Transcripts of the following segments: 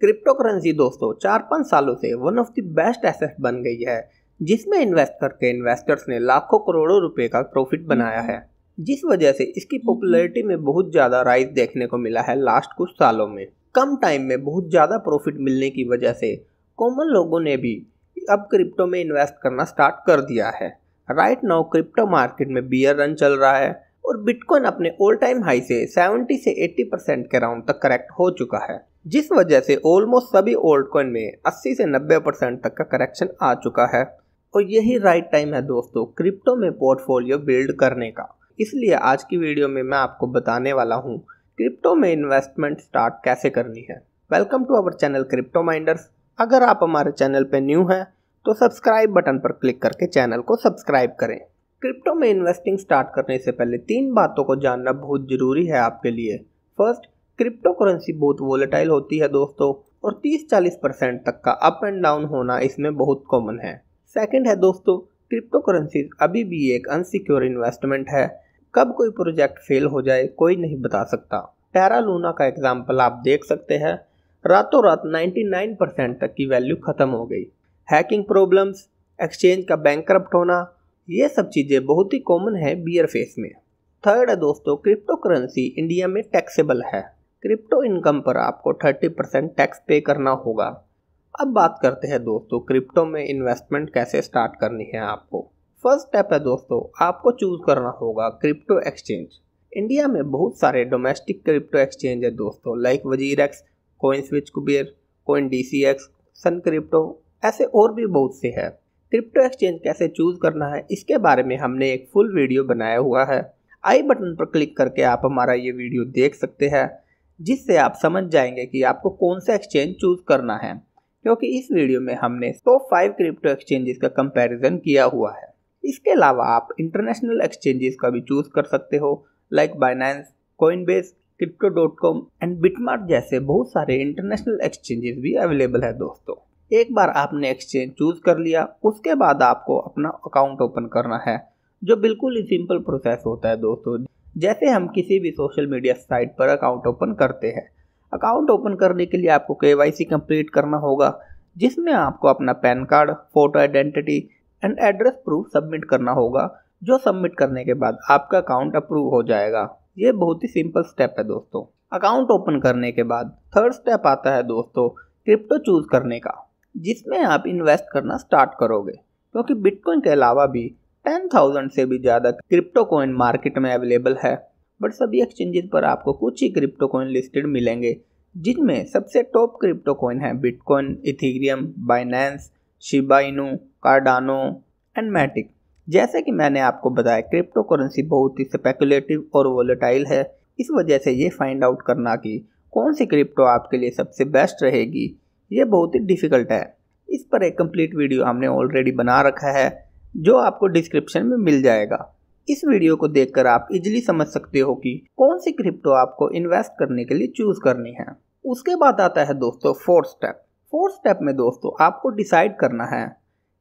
Crypto currency दोस्तों चार पाँच सालों से one of the best asset बन गई है जिसमें इन्वेस्ट करके इन्वेस्टर्स ने लाखों करोड़ों रुपए का प्रॉफिट बनाया है जिस वजह से इसकी पॉपुलैरिटी में बहुत ज़्यादा राइज देखने को मिला है लास्ट कुछ सालों में कम टाइम में बहुत ज़्यादा प्रॉफिट मिलने की वजह से कॉमन लोगों ने भी अब क्रिप्टो में इन्वेस्ट करना स्टार्ट कर दिया है राइट नाउ क्रिप्टो मार्केट में बियर रन चल रहा है और बिटकॉइन अपने ऑल टाइम हाई से 70 से 80 परसेंट के राउंड तक करेक्ट हो चुका है जिस वजह से ऑलमोस्ट सभी ओल्ड कॉइन में 80 से 90 परसेंट तक का करेक्शन आ चुका है और यही राइट टाइम है दोस्तों क्रिप्टो में पोर्टफोलियो बिल्ड करने का इसलिए आज की वीडियो में मैं आपको बताने वाला हूँ क्रिप्टो में इन्वेस्टमेंट स्टार्ट कैसे करनी है welcome to our channel crypto minders अगर आप हमारे चैनल पर न्यू हैं तो सब्सक्राइब बटन पर क्लिक करके चैनल को सब्सक्राइब करें क्रिप्टो में इन्वेस्टिंग स्टार्ट करने से पहले तीन बातों को जानना बहुत ज़रूरी है आपके लिए फर्स्ट क्रिप्टो करेंसी बहुत वोलेटाइल होती है दोस्तों और 30-40 परसेंट तक का अप एंड डाउन होना इसमें बहुत कॉमन है सेकंड है दोस्तों क्रिप्टो करेंसी अभी भी एक अनसिक्योर इन्वेस्टमेंट है कब कोई प्रोजेक्ट फेल हो जाए कोई नहीं बता सकता टेरा लूना का एग्जाम्पल आप देख सकते हैं रातों रात 99 परसेंट तक की वैल्यू खत्म हो गई हैकिंग प्रॉब्लम्स एक्सचेंज का बैंक होना ये सब चीज़ें बहुत ही कॉमन है बियर फेस में थर्ड है दोस्तों क्रिप्टो करेंसी इंडिया में टैक्सेबल है क्रिप्टो इनकम पर आपको 30 परसेंट टैक्स पे करना होगा अब बात करते हैं दोस्तों क्रिप्टो में इन्वेस्टमेंट कैसे स्टार्ट करनी है आपको फर्स्ट स्टेप है दोस्तों आपको चूज करना होगा क्रिप्टो एक्सचेंज इंडिया में बहुत सारे डोमेस्टिक क्रिप्टो एक्सचेंज है दोस्तों like WazirX CoinSwitch Kuber CoinDCX sun crypto ऐसे और भी बहुत से हैं क्रिप्टो एक्सचेंज कैसे चूज़ करना है इसके बारे में हमने एक फुल वीडियो बनाया हुआ है आई बटन पर क्लिक करके आप हमारा ये वीडियो देख सकते हैं जिससे आप समझ जाएंगे कि आपको कौन सा एक्सचेंज चूज़ करना है क्योंकि इस वीडियो में हमने टॉप फाइव क्रिप्टो एक्सचेंजेस का कंपैरिजन किया हुआ है इसके अलावा आप इंटरनेशनल एक्सचेंजेस का भी चूज़ कर सकते हो like Binance Coinbase crypto dot com and BitMart जैसे बहुत सारे इंटरनेशनल एक्सचेंजेस भी अवेलेबल है दोस्तों एक बार आपने एक्सचेंज चूज़ कर लिया उसके बाद आपको अपना अकाउंट ओपन करना है जो बिल्कुल ही सिंपल प्रोसेस होता है दोस्तों जैसे हम किसी भी सोशल मीडिया साइट पर अकाउंट ओपन करते हैं अकाउंट ओपन करने के लिए आपको के वाई सी कंप्लीट करना होगा जिसमें आपको अपना PAN card photo identity and address proof submit करना होगा जो सबमिट करने के बाद आपका अकाउंट अप्रूव हो जाएगा ये बहुत ही सिंपल स्टेप है दोस्तों अकाउंट ओपन करने के बाद थर्ड स्टेप आता है दोस्तों क्रिप्टो चूज़ करने का जिसमें आप इन्वेस्ट करना स्टार्ट करोगे क्योंकि बिटकॉइन के अलावा भी टेन थाउजेंड से भी ज़्यादा क्रिप्टो कॉइन मार्केट में अवेलेबल है बट सभी एक्सचेंजेस पर आपको कुछ ही क्रिप्टो कॉइन लिस्टेड मिलेंगे जिनमें सबसे टॉप क्रिप्टो कॉइन है Bitcoin Ethereum Binance Shiba Inu Cardano and Matic जैसे कि मैंने आपको बताया क्रिप्टो करेंसी बहुत ही स्पेकुलेटिव और वोलेटाइल है इस वजह से ये फाइंड आउट करना कि कौन सी क्रिप्टो आपके लिए सबसे बेस्ट रहेगी ये बहुत ही डिफ़िकल्ट है इस पर एक कंप्लीट वीडियो हमने ऑलरेडी बना रखा है जो आपको डिस्क्रिप्शन में मिल जाएगा इस वीडियो को देखकर आप इजीली समझ सकते हो कि कौन सी क्रिप्टो आपको इन्वेस्ट करने के लिए चूज़ करनी है उसके बाद आता है दोस्तों फोर्थ स्टेप फोर्थ स्टेप में दोस्तों आपको डिसाइड करना है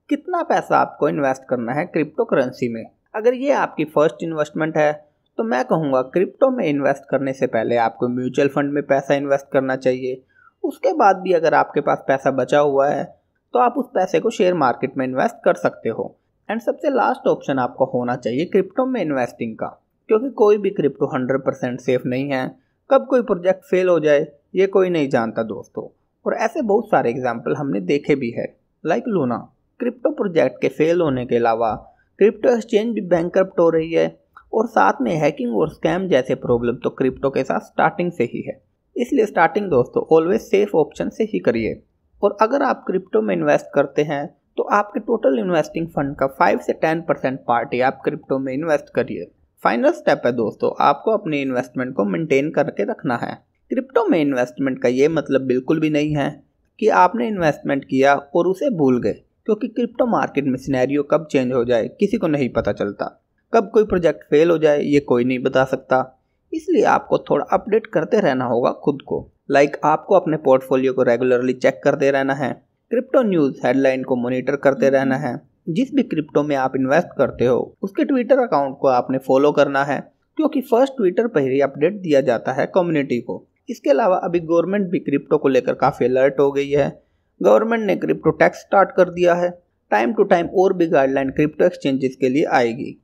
कितना पैसा आपको इन्वेस्ट करना है क्रिप्टो करेंसी में अगर ये आपकी फ़र्स्ट इन्वेस्टमेंट है तो मैं कहूँगा क्रिप्टो में इन्वेस्ट करने से पहले आपको म्यूचुअल फंड में पैसा इन्वेस्ट करना चाहिए उसके बाद भी अगर आपके पास पैसा बचा हुआ है तो आप उस पैसे को शेयर मार्केट में इन्वेस्ट कर सकते हो एंड सबसे लास्ट ऑप्शन आपका होना चाहिए क्रिप्टो में इन्वेस्टिंग का क्योंकि कोई भी क्रिप्टो हंड्रेड परसेंट सेफ नहीं है कब कोई प्रोजेक्ट फेल हो जाए ये कोई नहीं जानता दोस्तों और ऐसे बहुत सारे एग्जाम्पल हमने देखे भी है लाइक लूना क्रिप्टो प्रोजेक्ट के फेल होने के अलावा क्रिप्टो एक्सचेंज भी बैंक हो रही है और साथ में हैकिंग और स्कैम जैसे प्रॉब्लम तो क्रिप्टो के साथ स्टार्टिंग से ही है इसलिए स्टार्टिंग दोस्तों ऑलवेज सेफ ऑप्शन से ही करिए और अगर आप क्रिप्टो में इन्वेस्ट करते हैं तो आपके टोटल इन्वेस्टिंग फंड का 5 से 10 परसेंट पार्ट ही आप क्रिप्टो में इन्वेस्ट करिए फाइनल स्टेप है दोस्तों आपको अपने इन्वेस्टमेंट को मेंटेन करके रखना है क्रिप्टो में इन्वेस्टमेंट का ये मतलब बिल्कुल भी नहीं है कि आपने इन्वेस्टमेंट किया और उसे भूल गए क्योंकि क्रिप्टो मार्केट में सिनेरियो कब चेंज हो जाए किसी को नहीं पता चलता कब कोई प्रोजेक्ट फेल हो जाए ये कोई नहीं बता सकता इसलिए आपको थोड़ा अपडेट करते रहना होगा खुद को लाइक like आपको अपने पोर्टफोलियो को रेगुलरली चेक करते रहना है क्रिप्टो न्यूज़ हेडलाइन को मॉनिटर करते हम्म। रहना है जिस भी क्रिप्टो में आप इन्वेस्ट करते हो उसके ट्विटर अकाउंट को आपने फॉलो करना है क्योंकि फर्स्ट ट्विटर पर ही अपडेट दिया जाता है कम्युनिटी को इसके अलावा अभी गवर्नमेंट भी क्रिप्टो को लेकर काफ़ी अलर्ट हो गई है गवर्नमेंट ने क्रिप्टो टैक्स स्टार्ट कर दिया है टाइम टू टाइम और भी गाइडलाइन क्रिप्टो एक्सचेंजेस के लिए आएगी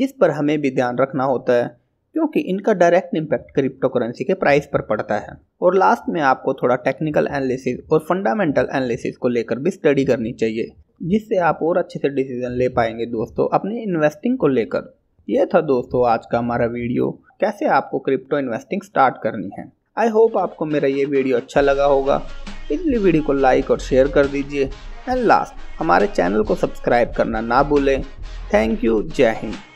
जिस पर हमें भी ध्यान रखना होता है क्योंकि इनका डायरेक्ट इम्पैक्ट क्रिप्टो करेंसी के प्राइस पर पड़ता है और लास्ट में आपको थोड़ा टेक्निकल एनालिसिस और फंडामेंटल एनालिसिस को लेकर भी स्टडी करनी चाहिए जिससे आप और अच्छे से डिसीजन ले पाएंगे दोस्तों अपनी इन्वेस्टिंग को लेकर यह था दोस्तों आज का हमारा वीडियो कैसे आपको क्रिप्टो इन्वेस्टिंग स्टार्ट करनी है आई होप आपको मेरा ये वीडियो अच्छा लगा होगा इसलिए वीडियो को लाइक और शेयर कर दीजिए एंड लास्ट हमारे चैनल को सब्सक्राइब करना ना भूलें थैंक यू जय हिंद